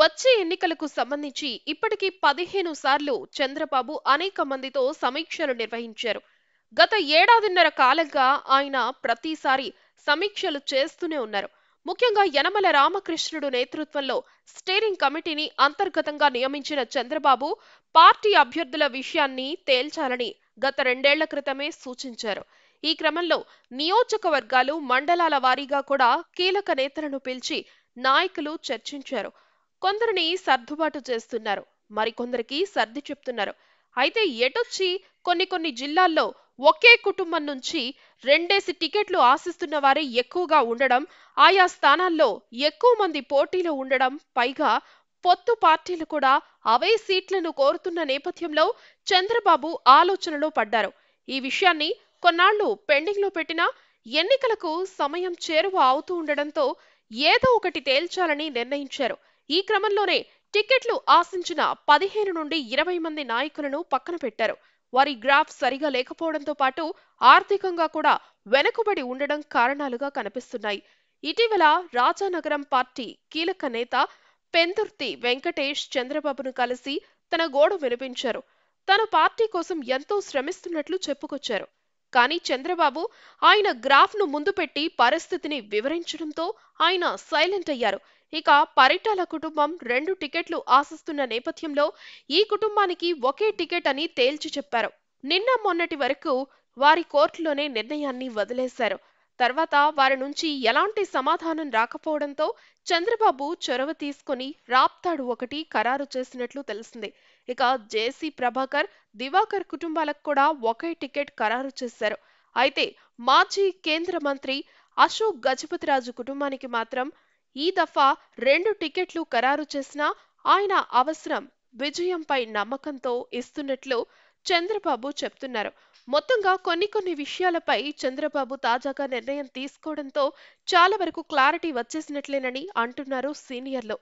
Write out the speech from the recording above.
వచ్చే ఎన్నికలకు సంబంధించి ఇప్పటికీ పదిహేను సార్లు చంద్రబాబు అనేక మందితో సమీక్షలు నిర్వహించారు గత ఏడాదిన్నర కాలంగా ఆయన ప్రతిసారి సమీక్షలు చేస్తూనే ఉన్నారు ముఖ్యంగా యనమల రామకృష్ణుడు నేతృత్వంలో స్టీరింగ్ కమిటీని అంతర్గతంగా నియమించిన చంద్రబాబు పార్టీ అభ్యర్థుల విషయాన్ని తేల్చాలని గత రెండేళ్ల క్రితమే సూచించారు ఈ క్రమంలో నియోజకవర్గాలు మండలాల వారీగా కూడా కీలక నేతలను పిలిచి నాయకులు చర్చించారు కొందరిని సర్దుబాటు చేస్తున్నారు మరికొందరికి సర్ది చెప్తున్నారు అయితే ఎటొచ్చి కొన్ని కొన్ని జిల్లాల్లో ఒకే కుటుంబం నుంచి రెండేసి టికెట్లు ఆశిస్తున్న వారే ఎక్కువగా ఉండడం ఆయా స్థానాల్లో ఎక్కువ మంది పోటీలో ఉండడం పైగా పొత్తు పార్టీలు కూడా అవే సీట్లను కోరుతున్న నేపథ్యంలో చంద్రబాబు ఆలోచనలో పడ్డారు ఈ విషయాన్ని కొన్నాళ్లు పెండింగ్లో పెట్టినా ఎన్నికలకు సమయం చేరువ అవుతూ ఉండడంతో ఏదో ఒకటి తేల్చాలని నిర్ణయించారు ఈ క్రమంలోనే టికెట్లు ఆశించిన పదిహేను నుండి ఇరవై మంది నాయకులను పక్కన పెట్టారు వారి గ్రాఫ్ సరిగా లేకపోవడంతో పాటు ఆర్థికంగా కూడా వెనుకబడి ఉండడం కారణాలుగా కనిపిస్తున్నాయి ఇటీవల రాజానగరం పార్టీ కీలక నేత పెందుర్తి వెంకటేష్ చంద్రబాబును కలిసి తన గోడు వినిపించారు తన పార్టీ కోసం ఎంతో శ్రమిస్తున్నట్లు చెప్పుకొచ్చారు కానీ చంద్రబాబు ఆయన గ్రాఫ్ను ముందు పెట్టి పరిస్థితిని వివరించడంతో ఆయన సైలెంట్ అయ్యారు ఇక పరిటాల కుటుంబం రెండు టికెట్లు ఆశిస్తున్న నేపథ్యంలో ఈ కుటుంబానికి ఒకే టికెట్ అని తేల్చి చెప్పారు నిన్న మొన్నటి వరకు వారి కోర్టులోనే నిర్ణయాన్ని వదిలేశారు తర్వాత వారి నుంచి ఎలాంటి సమాధానం రాకపోవడంతో చంద్రబాబు చొరవ తీసుకుని రాప్తాడు ఒకటి ఖరారు చేసినట్లు తెలిసింది ఇక జేసీ ప్రభాకర్ దివాకర్ కుటుంబాలకు కూడా ఒకే టికెట్ ఖరారు చేశారు అయితే మాజీ కేంద్ర మంత్రి అశోక్ గజపతిరాజు కుటుంబానికి మాత్రం ఈ దఫా రెండు టికెట్లు ఖరారు చేసినా ఆయన అవసరం విజయంపై నమ్మకంతో ఇస్తున్నట్లు చంద్రబాబు చెప్తున్నారు మొత్తంగా కొన్ని కొన్ని విషయాలపై చంద్రబాబు తాజాగా నిర్ణయం తీసుకోవడంతో చాలా వరకు క్లారిటీ వచ్చేసినట్లేనని అంటున్నారు సీనియర్లు